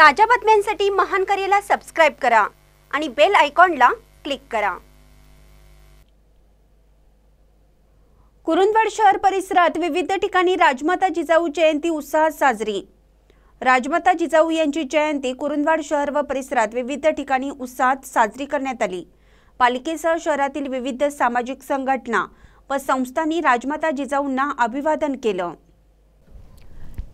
ताज्या बातम्यांसाठी महान करेला सबस्क्राईब करा आणि बेल आयकॉनला क्लिक करा कुरुंदवाड शहर परिसरात विविध ठिकाणी राजमाता जिजाऊ जयंती उत्साहात साजरी राजमाता जिजाऊ यांची जयंती कुरुंदवाड शहर व परिसरात विविध ठिकाणी उत्साहात साजरी करण्यात आली पालिकेसह शहरातील विविध सामाजिक संघटना व संस्थांनी राजमाता जिजाऊंना अभिवादन केलं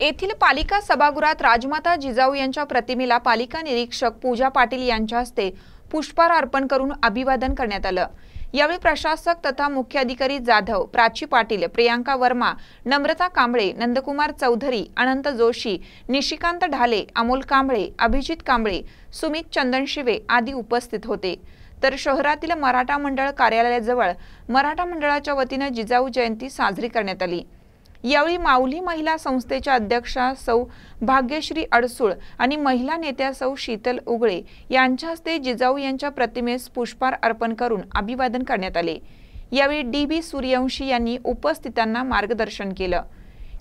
येथील पालिका सभागृहात राजमाता जिजाऊ यांच्या प्रतिमेला पालिका निरीक्षक पूजा पाटील यांच्या हस्ते पुष्पहार अर्पण करून अभिवादन करण्यात आलं यावेळी प्रशासक तथा मुख्य अधिकारी जाधव प्राची पाटील प्रियांका वर्मा नम्रता कांबळे नंदकुमार चौधरी अनंत जोशी निशिकांत ढाले अमोल कांबळे अभिजित कांबळे सुमित चंदनशिवे आदी उपस्थित होते तर शहरातील मराठा मंडळ कार्यालयाजवळ मराठा मंडळाच्या वतीनं जिजाऊ जयंती साजरी करण्यात आली यावेळी माऊली महिला संस्थेच्या अध्यक्षा सौ भाग्यश्री अडसूळ आणि महिला नेत्या सौ शीतल उगळे यांच्या हस्ते जिजाऊ यांच्या प्रतिमेस पुष्पार अर्पण करून अभिवादन करण्यात आले यावेळी डी बी सूर्यवंशी यांनी उपस्थितांना मार्गदर्शन केलं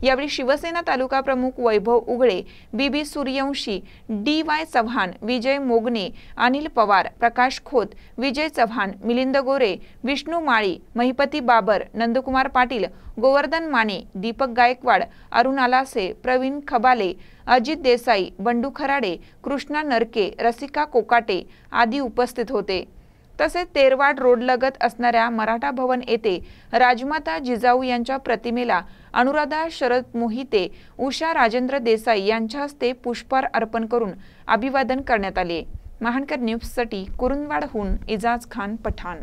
यावेळी शिवसेना तालुका प्रमुख Vaibhav Ugale B B Suryavanshi D Y Chavan Vijay Mogne Anil Pawar Prakash Khot Vijay Chavan Milind Gore Vishnu Mali Mahipati Babar Nandkumar Patil Govardhan Mane Deepak Gaikwad Arun Alase Pravin Khabale Ajit Desai Bandu Kharade Krishna Narke Rasika Kokate आदी उपस्थित होते तसेच तेरवाड रोडलगत असणाऱ्या मराठा भवन येथे राजमाता जिजाऊ यांच्या प्रतिमेला अनुराधा शरद मोहिते उषा राजेंद्र देसाई यांच्या हस्ते पुष्पहार अर्पण करून अभिवादन करण्यात आले महानकर न्यूजसाठी कुरुंदवाडहून इजाज खान पठाण